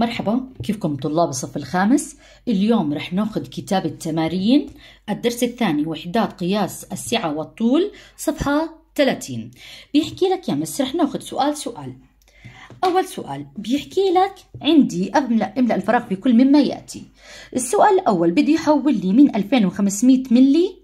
مرحبا كيفكم طلاب الصف الخامس اليوم رح ناخذ كتاب التمارين الدرس الثاني وحدات قياس السعة والطول صفحة 30 بيحكي لك يا مس رح ناخذ سؤال سؤال أول سؤال بيحكي لك عندي أملأ, أملأ الفراغ بكل مما يأتي السؤال الأول بدي يحول لي من 2500 ملي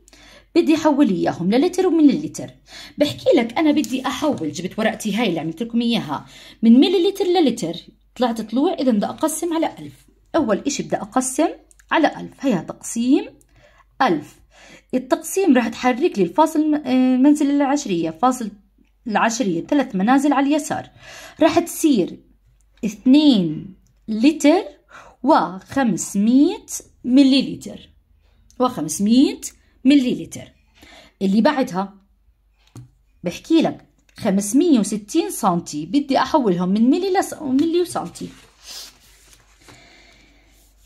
بدي احول اياهم للتر ومليلتر بحكي لك انا بدي احول جبت ورقتي هاي اللي عملت لكم اياها من مليلتر للتر طلعت طلوع اذا بدي اقسم على الف اول اشي بدي اقسم على الف هيا تقسيم الف التقسيم راح تحرك لي الفاصل المنزل آه، العشرية فاصل العشرية ثلاث منازل على اليسار راح تصير اثنين لتر وخمسمية مليلتر وخمسمية مليلتر اللي بعدها بحكي لك 560 سنتي بدي احولهم من ملي لس... ملي وسنتي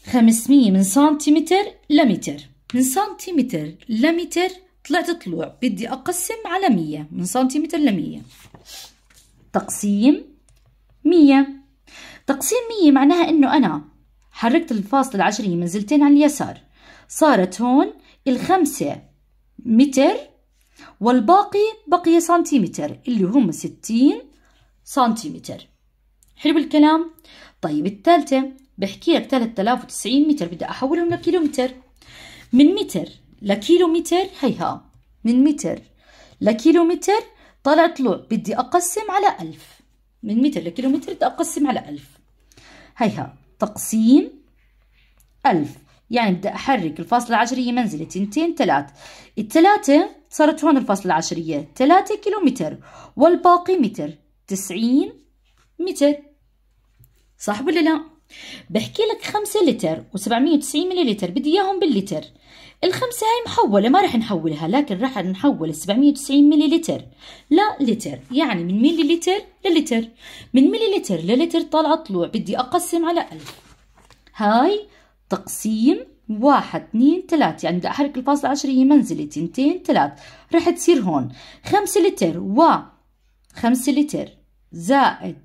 500 من سنتيمتر لمتر من سنتيمتر لمتر طلعت طلوع بدي اقسم على 100 من سنتيمتر ل 100 تقسيم 100 تقسيم 100 معناها انه انا حركت الفاصلة العشرية منزلتين على اليسار صارت هون الخمسة متر والباقي بقي سنتيمتر اللي هم ستين سنتيمتر حلو الكلام طيب الثالثة بحكي لك 3090 متر بدي أحولهم لكيلومتر من متر لكيلومتر هيها من متر لكيلومتر طلع طلوع بدي أقسم على ألف من متر لكيلومتر بدي أقسم على ألف هيها تقسيم ألف يعني بدي أحرك الفاصلة العشرية منزلة تنتين تلات التلاتة صارت هون الفاصلة العشرية ثلاثة كيلومتر والباقي متر تسعين متر صح ولا لا؟ بحكي لك خمسة لتر وسبعمية وتسعين مليلتر بدي إياهم باللتر الخمسة هاي محولة ما رح نحولها لكن رح نحول 790 وتسعين مليلتر لا لتر يعني من مليلتر للتر من مليلتر للتر طالعة طلوع بدي أقسم على ألف هاي تقسيم واحد اثنين ثلاث يعني بدي أحرك الفاصلة العشرية هي منزلي تنتين ثلاث رح تصير هون خمسة لتر و خمسة لتر زائد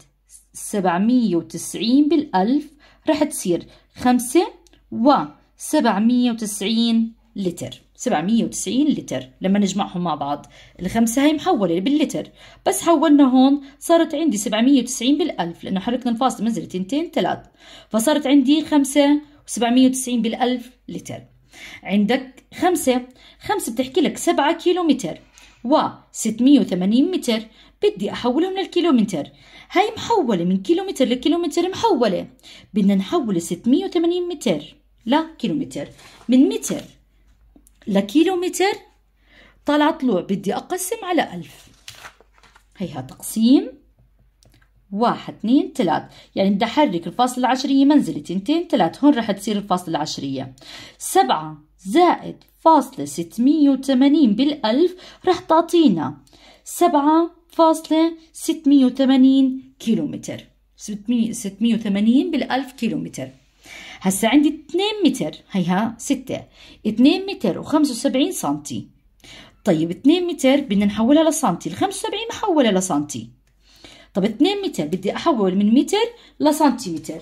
سبعمية وتسعين بالألف رح تصير خمسة و سبعمية وتسعين لتر 790 لتر لما نجمعهم مع بعض الخمسة هي محولة باللتر بس حولنا هون صارت عندي 790 بالألف لأنه حركنا الفاصل منزلة تنتين ثلاث فصارت عندي خمسة و790 بالألف لتر عندك خمسة خمسة بتحكي لك 7 كيلو متر و 680 متر بدي أحولهم للكيلومتر هاي محولة من كيلومتر لكيلومتر محولة بدنا نحول 680 متر لكيلومتر من متر لكيلومتر طلع طلوع بدي أقسم على ألف هيها تقسيم واحد اثنين ثلاث يعني بدي أحرك الفاصلة العشرية منزلة تنتين ثلاث هون رح تصير الفاصلة العشرية سبعة زائد فاصلة ستمية وثمانين بالألف رح تعطينا سبعة فاصلة ستمية وثمانين كيلومتر ستمية وثمانين بالألف كيلومتر هسا عندي 2 متر هيها ستة 2 متر و75 سنتي طيب 2 متر بدنا نحولها لسنتي ال 75 محولها لسنتي طب 2 متر بدي أحول من متر لسنتيمتر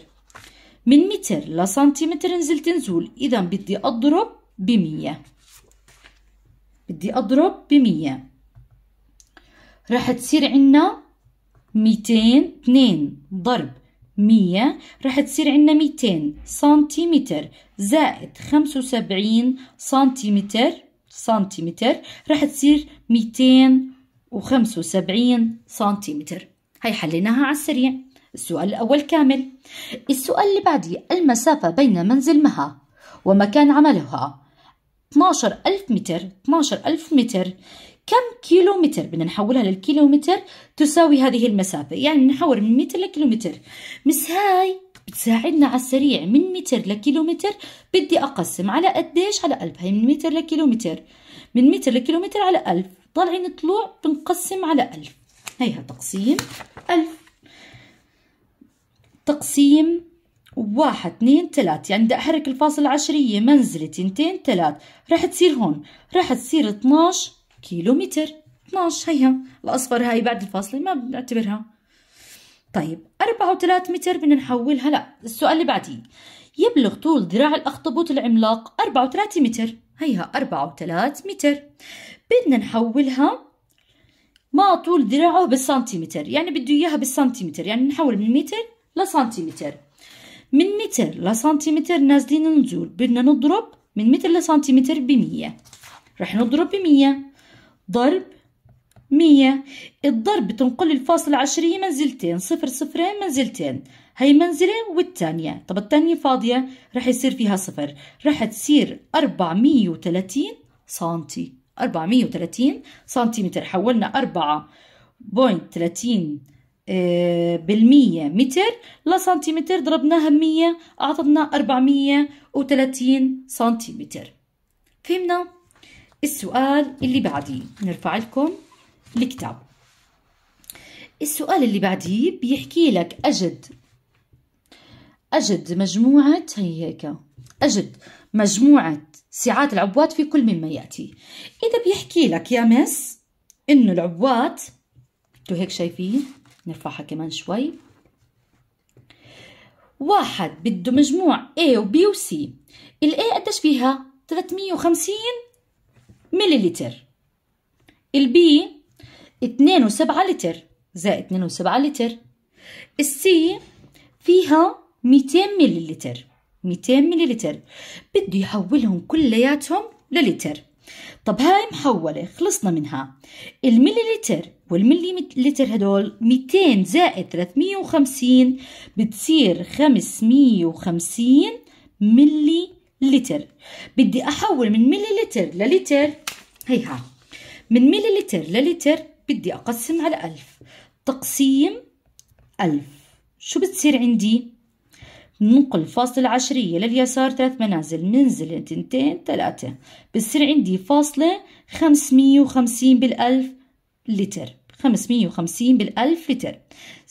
من متر لسنتيمتر نزلت نزول إذا بدي أضرب بمية بدي أضرب بمية راح تصير عنا ميتين اتنين ضرب مية راح تصير عنا ميتين سنتيمتر زائد خمسة وسبعين سنتيمتر سنتيمتر راح تصير ميتين وخمسة وسبعين سنتيمتر هي حليناها على السريع السؤال الأول كامل السؤال اللي بعدي المسافة بين منزل مها ومكان عملها 12000 متر 12000 متر كم كيلو متر بدنا نحولها للكيلومتر تساوي هذه المسافة يعني نحول من متر لكيلومتر مس هاي بتساعدنا على السريع من متر لكيلومتر بدي أقسم على قديش على ألف هي من متر لكيلومتر من متر لكيلومتر على ألف طالعين طلوع بنقسم على ألف هيها تقسيم ألف تقسيم واحد اثنين ثلاث يعني بدي أحرك الفاصل العشرية منزلة تنتين ثلاث راح تصير هون راح تصير 12 كيلو متر 12 هيها الأصفر هاي بعد الفاصلة ما بنعتبرها طيب أربعة وثلاث متر بدنا نحولها لا السؤال اللي بعديه يبلغ طول ذراع الأخطبوط العملاق أربعة وثلاث متر هيها أربعة وثلاث متر بدنا نحولها ما طول دراعه بالسنتيمتر يعني بده اياها بالسنتيمتر يعني نحول من متر لسنتيمتر من متر لسنتيمتر نازلين نزول بدنا نضرب من متر لسنتيمتر بمية رح نضرب بمية ضرب مية الضرب تنقل الفاصلة عشرية منزلتين صفر صفرين منزلتين هي منزلة والتانية طب التانية فاضية رح يصير فيها صفر رح تصير أربعمية وتلاتين سنتي 430 سنتيمتر حولنا 4.30 آه، بالمية متر لسنتيمتر ضربناها بمية أعطتنا 430 سنتيمتر فهمنا؟ السؤال اللي بعديه نرفع لكم الكتاب السؤال اللي بعديه بيحكي لك أجد أجد مجموعة هي هيك أجد مجموعة سعات العبوات في كل مما يأتي إذا بيحكي لك يا مس إنه العبوات انتوا هيك شايفين نرفعها كمان شوي واحد بده مجموع A و B و C ال A قديش فيها 350 مللتر ال B 2.7 لتر زائد 2.7 لتر السي فيها 200 مللتر 200 مليلتر بده يحولهم كلياتهم للتر طب هاي محولة خلصنا منها المليلتر والمليلتر هدول 200 زائد 350 بتصير 550 ملي لتر بدي أحول من ملي لتر للتر هيها من ملي لتر للتر بدي أقسم على ألف تقسيم ألف شو بتصير عندي؟ ننقل فاصلة العشرية لليسار ثلاث منازل منزل تنتين ثلاثة بصير عندي فاصلة خمسمية وخمسين بالألف لتر خمسمية وخمسين بالألف لتر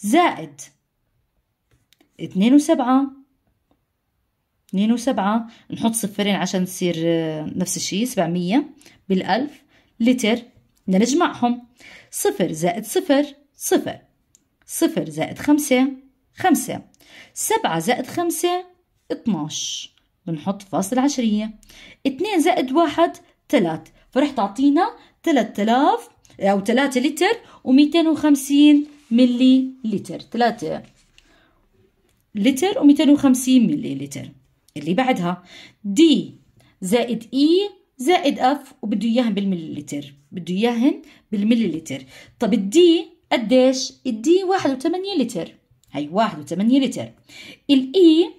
زائد اثنين وسبعة اثنين وسبعة نحط صفرين عشان تصير آه، نفس الشي سبعمية بالألف لتر بدنا نجمعهم صفر زائد صفر صفر صفر زائد خمسة خمسة سبعة زائد خمسة اتناش بنحط فاصل عشرية اتنين زائد واحد تلات فرح تعطينا تلات تلاف أو تلاتة لتر وميتين وخمسين ملي لتر تلاتة لتر وميتين وخمسين ملي لتر اللي بعدها دي زائد اي e زائد اف وبده اياهن بالمليلتر بده اياهن بالمليلتر طب الدي قديش الدي 81 لتر هاي واحد وثمانية لتر الإي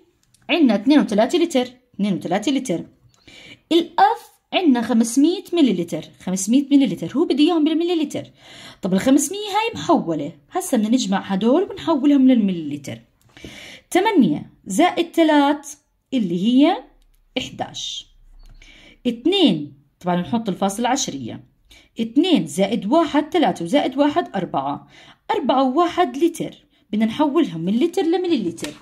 عندنا اثنين وثلاثة لتر اثنين وثلاثة لتر الأف عندنا 500 مللتر 500 مللتر هو بده اياهم بالمللتر طب ال 500 هاي محوله هسه بدنا نجمع هدول ونحولهم للمللتر 8 زائد 3 اللي هي 11 2 طبعا نحط الفاصلة العشريه 2 زائد 1 3 وزائد 1 4 4 و1 لتر بدنا نحولهم من لتر لمليلتر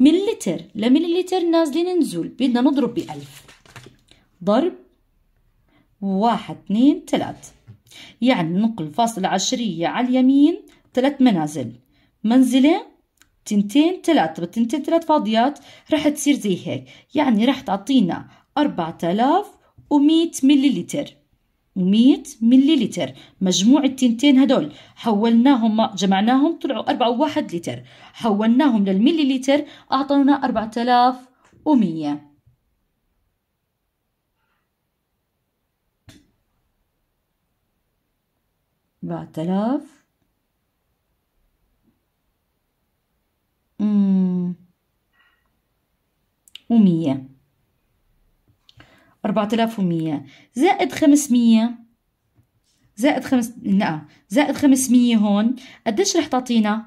من لتر لمليلتر نازلين نزول بدنا نضرب بألف ضرب واحد اثنين ثلاث يعني ننقل فاصلة عشرية على اليمين ثلاث منازل منزلة تنتين ثلاث بتنتين ثلاث فاضيات رح تصير زي هيك يعني رح تعطينا أربعة آلاف ومية مليلتر و100 مليلتر مجموع التنتين هدول حولناهم جمعناهم طلعوا 4 و1 لتر حولناهم للمليلتر أعطونا 4100 أربعة و100 4100 زائد 500 زائد خمس لا نعم، زائد 500 هون قديش رح تعطينا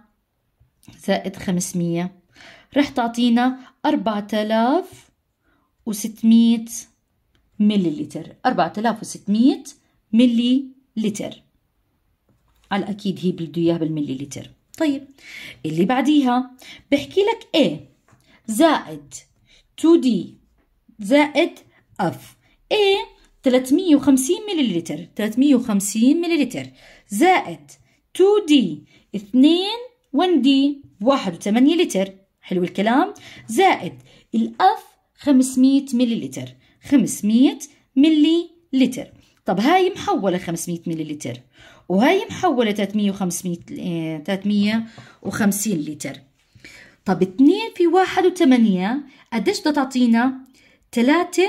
زائد 500 رح تعطينا 4600 مليلتر 4600 مليلتر على الأكيد هي بده إياها بالمليلتر طيب اللي بعديها بحكي لك A زائد 2D زائد أف A 350 مللتر 350 مللتر زائد 2D 2 1D 1.8 لتر حلو الكلام زائد الأف 500 مللتر 500 ملي طب هاي محولة 500 مللتر وهاي محولة 300 500 350 لتر طب 2 في 1 و8 قديش بدها تعطينا 3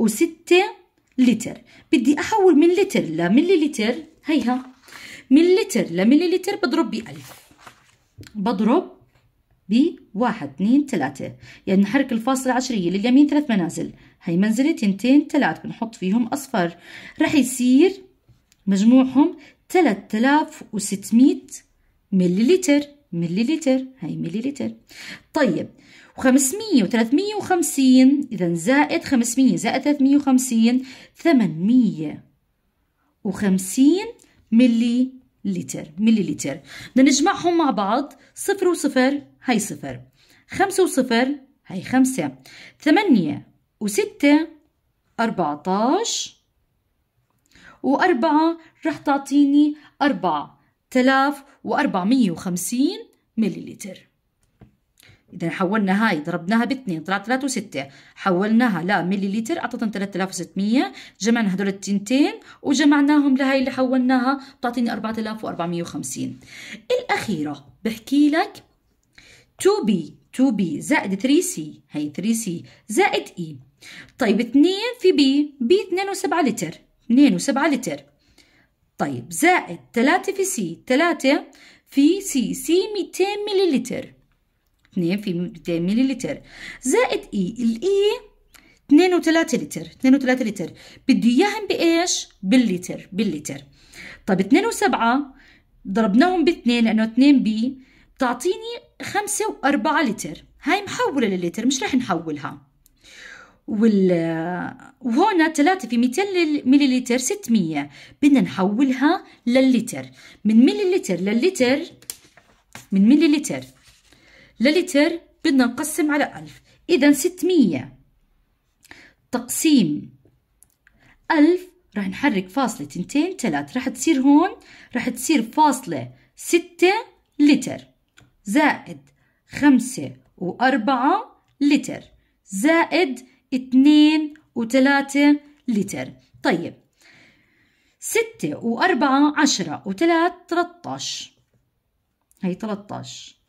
وستة لتر بدي أحول من لتر لملي لتر هيها من لتر لملي لتر بضرب بألف بضرب بواحد اثنين ثلاثة يعني نحرك الفاصلة عشرية لليمين ثلاث منازل هي منزلة تنتين ثلاث بنحط فيهم أصفر رح يصير مجموعهم 3600 ملي لتر ملي لتر هي ملليلتر لتر طيب و500 و350 إذا زائد 500 زائد 350 850 ملي لتر ملي لتر بدنا نجمعهم مع بعض صفر وصفر هي صفر خمسة وصفر هي خمسة ثمانية وستة أربعتاش وأربعة رح تعطيني أربعة تلاف وأربعمية وخمسين ملي لتر إذا حولنا هاي ضربناها باثنين طلعت 3 و6 حولناها لمليلتر أعطتنا 3600 جمعنا هدول التنتين وجمعناهم لهي اللي حولناها بتعطيني 4450 الأخيرة بحكي لك 2B 2B زائد 3C هي 3C زائد E طيب 2 في B B و7 لتر 2 و7 لتر طيب زائد 3 في C 3 في C C 200 مللتر 2 في 200 مللتر زائد اي الاي 2 و3 لتر 2 و3 لتر بده اياهم بايش باللتر باللتر طب 2 و7 ضربناهم باثنين لانه 2 بي بتعطيني 5 و4 لتر هاي محوله للتر مش رح نحولها وال وهون 3 في 200 مللتر 600 بدنا نحولها لللتر من مللتر للتر من مللتر للتر بدنا نقسم على ألف إذا ستمية تقسيم ألف رح نحرك فاصلة تنتين تلات رح تصير هون رح تصير فاصلة ستة لتر زائد خمسة وأربعة لتر زائد اتنين وتلاتة لتر طيب ستة وأربعة عشرة وتلات تلتاش هي تلتاش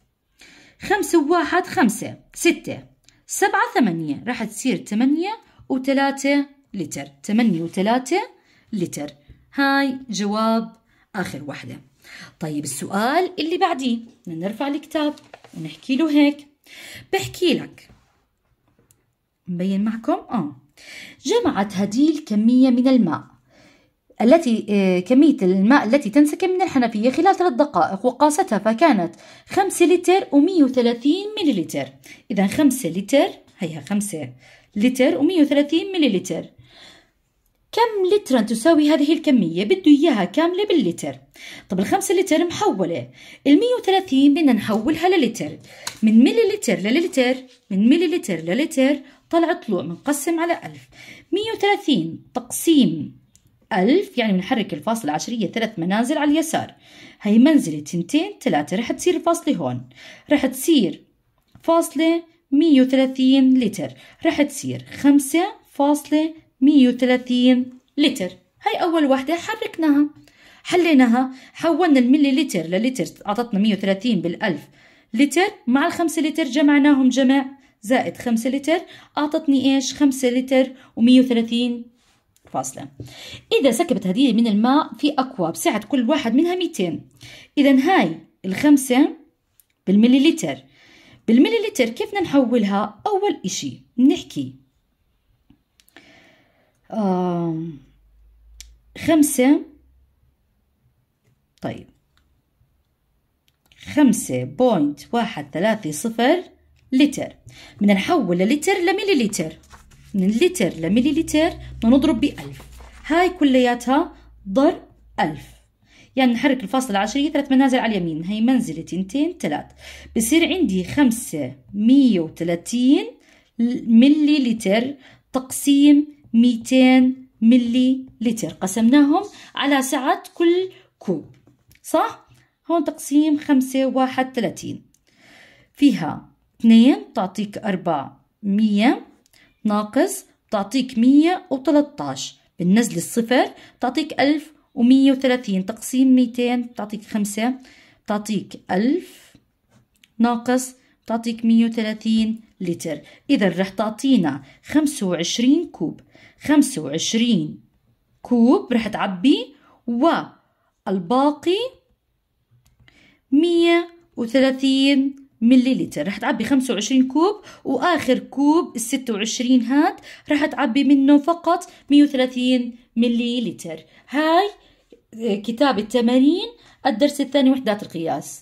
خمسة واحد خمسة ستة سبعة ثمانية راح تصير ثمانية وثلاثة لتر ثمانية وثلاثة لتر هاي جواب آخر واحدة طيب السؤال اللي بعديه نرفع الكتاب ونحكي له هيك بحكي لك مبين معكم؟ آه جمعت هديل كمية من الماء التي آه، كمية الماء التي تنسكب من الحنفية خلال ثلاث دقائق وقاستها فكانت 5 لتر و130 مللتر إذا 5 لتر هيها 5 لتر و130 مللتر كم لترا تساوي هذه الكمية؟ بده إياها كاملة باللتر طب الخمسة لتر محولة المية وثلاثين بدنا نحولها للتر من مليلتر للتر من مليلتر للتر طلع طلوع منقسم على ألف مية وثلاثين تقسيم ألف يعني بنحرك الفاصلة العشرية ثلاث منازل على اليسار هي منزلة تنتين ثلاثة رح تصير الفاصلة هون رح تصير فاصلة مية وثلاثين لتر رح تصير خمسة فاصلة مية وثلاثين لتر هاي أول وحدة حركناها حليناها حولنا الملي لتر للتر أعطتنا مية وثلاثين بالألف لتر مع الخمسة لتر جمعناهم جمع زائد خمسة لتر أعطتني إيش خمسة لتر ومية وثلاثين فاصلة إذا سكبت هدية من الماء في أكواب سعة كل واحد منها 200 إذا هاي الخمسة بالمليلتر بالمليلتر كيف بدنا نحولها أول إشي نحكي خمسة طيب خمسة بوينت واحد ثلاثة صفر لتر بدنا نحول لتر لمليلتر من لتر لملي لتر بدنا نضرب بألف هاي كلياتها ضرب ألف يعني نحرك الفاصلة العشرية ثلاث منازل على اليمين هي منزلة تنتين ثلاث بصير عندي خمسة مية ملي لتر تقسيم ميتين ملي لتر قسمناهم على سعة كل كوب صح؟ هون تقسيم خمسة واحد 30 فيها اثنين تعطيك 400 ناقص تعطيك 113 بالنزل الصفر تعطيك 1130 تقسيم 200 تعطيك 5 تعطيك 1000 ناقص تعطيك 130 لتر إذا رح تعطينا 25 كوب 25 كوب رح تعبي والباقي 130 مليلتر رح تعبي 25 كوب واخر كوب ال 26 هاد رح تعبي منه فقط 130 مليلتر هاي آه، كتاب التمارين الدرس الثاني وحدات القياس